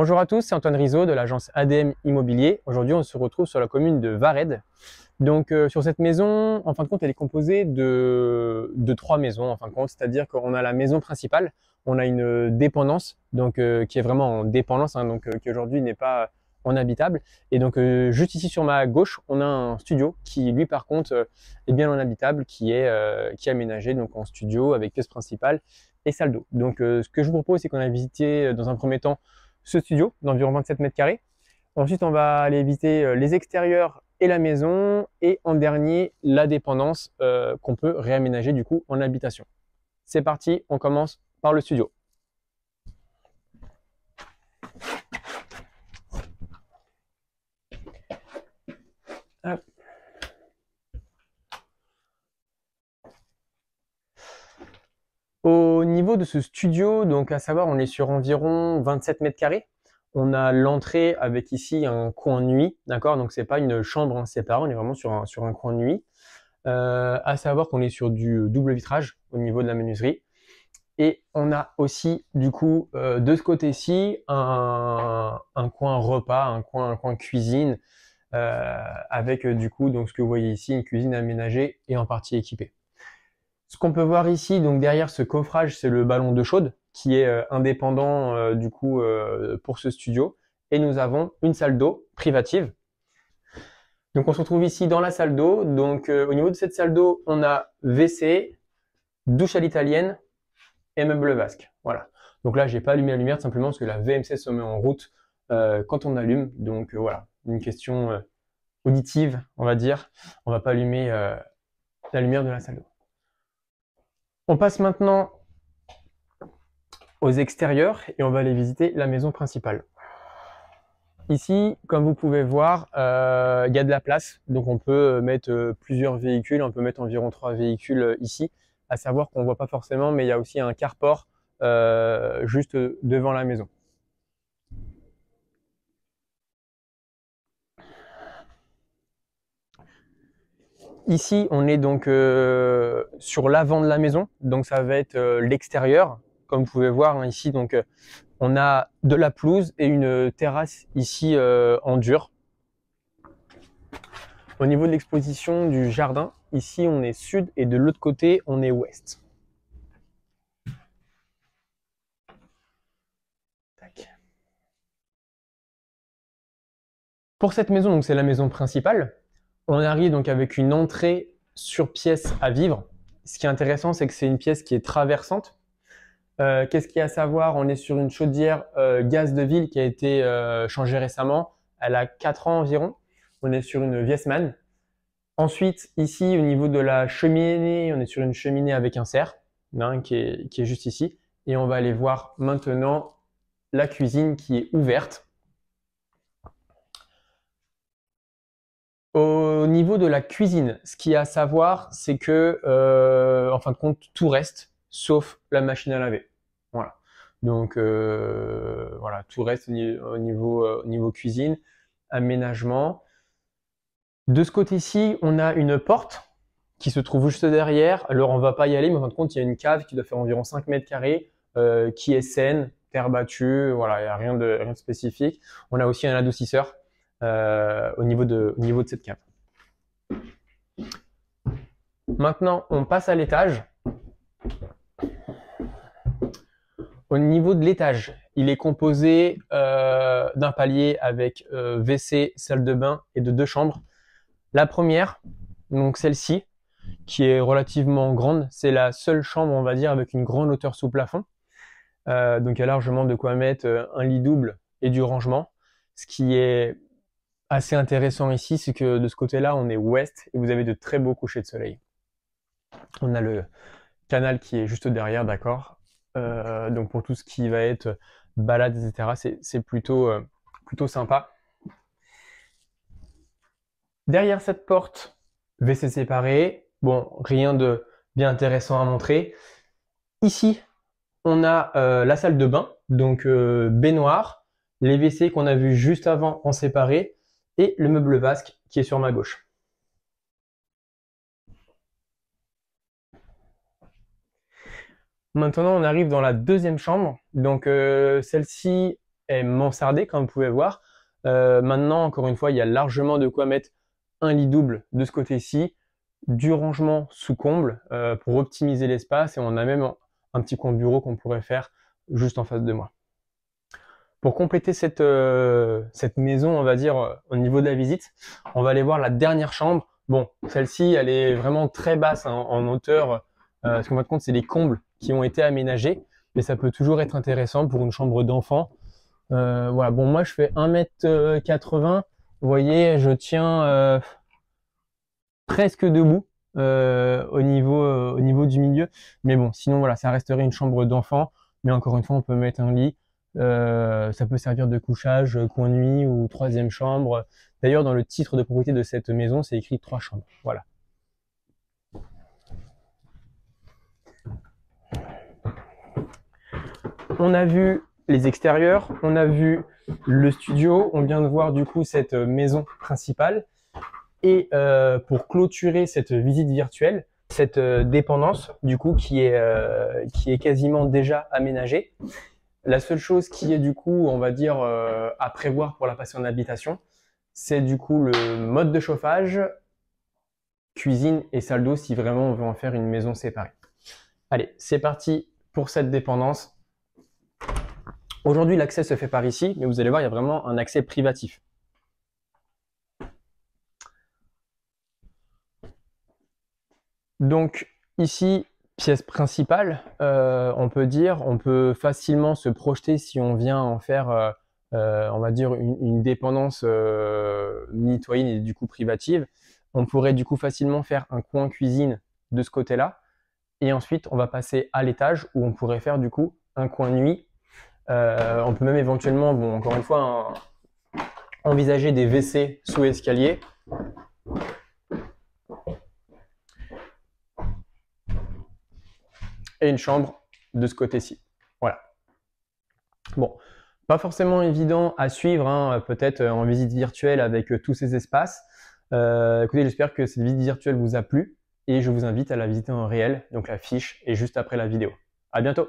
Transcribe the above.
Bonjour à tous, c'est Antoine Rizzo de l'agence ADM Immobilier. Aujourd'hui, on se retrouve sur la commune de Varède. Donc, euh, sur cette maison, en fin de compte, elle est composée de, trois maisons, en fin compte. C'est-à-dire qu'on a la maison principale, on a une dépendance, donc euh, qui est vraiment en dépendance, hein, donc euh, qui aujourd'hui n'est pas en habitable. Et donc, juste ici sur ma gauche, on a un studio qui, lui, par contre, est bien en habitable, qui est, qui aménagé donc en studio avec pièce principale et salle d'eau. Donc, ce que je vous propose, c'est qu'on a visité dans un premier temps ce studio d'environ 27 mètres carrés. Ensuite, on va aller visiter euh, les extérieurs et la maison. Et en dernier, la dépendance euh, qu'on peut réaménager du coup en habitation. C'est parti, on commence par le studio. de ce studio, donc à savoir, on est sur environ 27 mètres carrés. On a l'entrée avec ici un coin nuit, d'accord Donc c'est pas une chambre en hein, séparée, on est vraiment sur un, sur un coin nuit. Euh, à savoir qu'on est sur du euh, double vitrage au niveau de la menuiserie. Et on a aussi, du coup, euh, de ce côté-ci, un, coin repas, un coin, coin cuisine, avec du coup, donc ce que vous voyez ici, une cuisine aménagée et en partie équipée. Ce qu'on peut voir ici, donc derrière ce coffrage, c'est le ballon de chaude qui est euh, indépendant euh, du coup euh, pour ce studio. Et nous avons une salle d'eau privative. Donc on se retrouve ici dans la salle d'eau. Donc au niveau de cette salle d'eau, on a WC, douche à l'italienne et meuble vasque. Voilà. Donc là, j'ai pas allumé la lumière simplement parce que la VMC se met en route quand on allume. Donc voilà, une question auditive, on va dire. On va pas allumer la lumière de la salle d'eau. On passe maintenant aux extérieurs et on va aller visiter la maison principale. Ici, comme vous pouvez voir, euh, il y a de la place, donc on peut euh, mettre euh, plusieurs véhicules, on peut mettre environ trois véhicules ici, à savoir qu'on ne voit pas forcément, mais il y a aussi un carport juste devant la maison. Ici, on est donc euh, sur l'avant de la maison, donc ça va être euh, l'extérieur. Comme vous pouvez voir hein, ici, donc euh, on a de la pelouse et une terrasse ici en dur. Au niveau de l'exposition du jardin, ici on est sud et de l'autre côté on est ouest. Pour cette maison, donc c'est la maison principale, on arrive donc avec une entrée sur pièce à vivre. Ce qui est intéressant, c'est que c'est une pièce qui est traversante. Euh, qu'est-ce qu'il y a à savoir On est sur une chaudière euh, gaz de ville qui a été euh, changée récemment. Elle a 4 ans environ. On est sur une Viessmann. Ensuite, ici, au niveau de la cheminée, on est sur une cheminée avec un cerf hein, qui, est, qui est juste ici. Et on va aller voir maintenant la cuisine qui est ouverte. Au niveau de la cuisine, ce qu'il y a à savoir, c'est que, euh, en fin de compte, tout reste sauf la machine à laver. Voilà. Donc, euh, voilà, tout reste euh, au niveau, cuisine, aménagement. De ce côté-ci, on a une porte qui se trouve juste derrière. Alors, on ne va pas y aller, mais en fin de compte, il y a une cave qui doit faire environ 5 mètres carrés, qui est saine, terre battue, voilà, il n'y a rien de, rien de spécifique. On a aussi un adoucisseur euh, au, niveau de, niveau de cette cave. Maintenant, on passe à l'étage. Au niveau de l'étage, il est composé euh, d'un palier avec euh, WC, salle de bain et de deux chambres. La première, donc celle-ci, qui est relativement grande, c'est la seule chambre, on va dire, avec une grande hauteur sous plafond. donc il y a largement de quoi mettre un lit double et du rangement, ce qui est assez intéressant ici, c'est que de ce côté-là, on est ouest et vous avez de très beaux couchers de soleil. On a le canal qui est juste derrière, d'accord euh, Donc pour tout ce qui va être balade, etc., c'est plutôt, euh, plutôt sympa. Derrière cette porte, WC séparé, bon, rien de bien intéressant à montrer. Ici, on a euh, la salle de bain, donc baignoire. Les WC qu'on a vus juste avant en séparé et le meuble vasque qui est sur ma gauche. Maintenant, on arrive dans la deuxième chambre. Donc, euh, celle-ci est mansardée, comme vous pouvez voir. Euh, maintenant, encore une fois, il y a largement de quoi mettre un lit double de ce côté-ci, du rangement sous comble euh, pour optimiser l'espace. Et on a même un petit coin bureau qu'on pourrait faire juste en face de moi. Pour compléter cette, euh, cette maison, on va dire, euh, au niveau de la visite, on va aller voir la dernière chambre. Bon, celle-ci, elle est vraiment très basse hein, en hauteur. Euh, ce qu'on va te de compte, c'est les combles qui ont été aménagés. Mais ça peut toujours être intéressant pour une chambre d'enfant. voilà, bon, moi, je fais 1m80. Vous voyez, je tiens presque debout. au, niveau, au niveau du milieu. Mais bon, sinon, voilà, ça resterait une chambre d'enfant. Mais encore une fois, on peut mettre un lit, euh, ça peut servir de couchage, euh, coin nuit ou troisième chambre. D'ailleurs, dans le titre de propriété de cette maison, c'est écrit trois chambres. Voilà. On a vu les extérieurs, on a vu le studio, on vient de voir du coup cette euh, maison principale. Et pour clôturer cette visite virtuelle, cette dépendance du coup qui est, qui est quasiment déjà aménagée la seule chose qui est du coup, on va dire, euh, à prévoir pour la en habitation, c'est du coup le mode de chauffage, cuisine et salle d'eau si vraiment on veut en faire une maison séparée. Allez, c'est parti pour cette dépendance. Aujourd'hui, l'accès se fait par ici, mais vous allez voir, il y a vraiment un accès privatif. Donc ici, pièce principale, euh, on peut dire, on peut facilement se projeter si on vient en faire, euh, euh, on va dire, une, dépendance mitoyenne et du coup privative. On pourrait du coup facilement faire un coin cuisine de ce côté-là. Et ensuite, on va passer à l'étage où on pourrait faire du coup un coin nuit. on peut même éventuellement, bon, encore une fois, envisager des WC sous escalier et une chambre de ce côté-ci. Voilà. Bon, pas forcément évident à suivre, hein, peut-être euh, en visite virtuelle avec euh, tous ces espaces. Euh, écoutez, j'espère que cette visite virtuelle vous a plu et je vous invite à la visiter en réel. Donc la fiche est juste après la vidéo. À bientôt